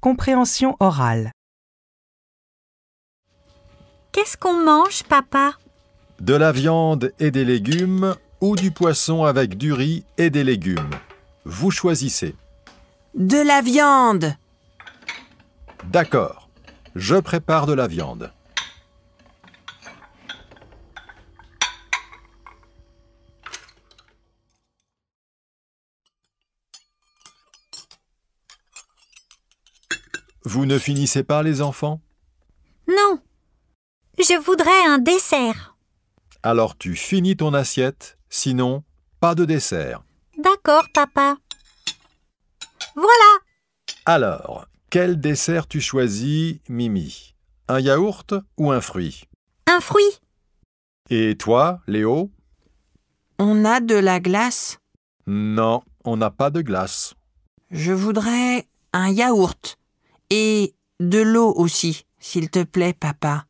Compréhension orale. Qu'est-ce qu'on mange, papa De la viande et des légumes ou du poisson avec du riz et des légumes. Vous choisissez. De la viande D'accord. Je prépare de la viande. Vous ne finissez pas, les enfants Non. Je voudrais un dessert. Alors tu finis ton assiette, sinon pas de dessert. D'accord, papa. Voilà. Alors, quel dessert tu choisis, Mimi Un yaourt ou un fruit Un fruit. Et toi, Léo On a de la glace Non, on n'a pas de glace. Je voudrais un yaourt. Et de l'eau aussi, s'il te plaît, papa.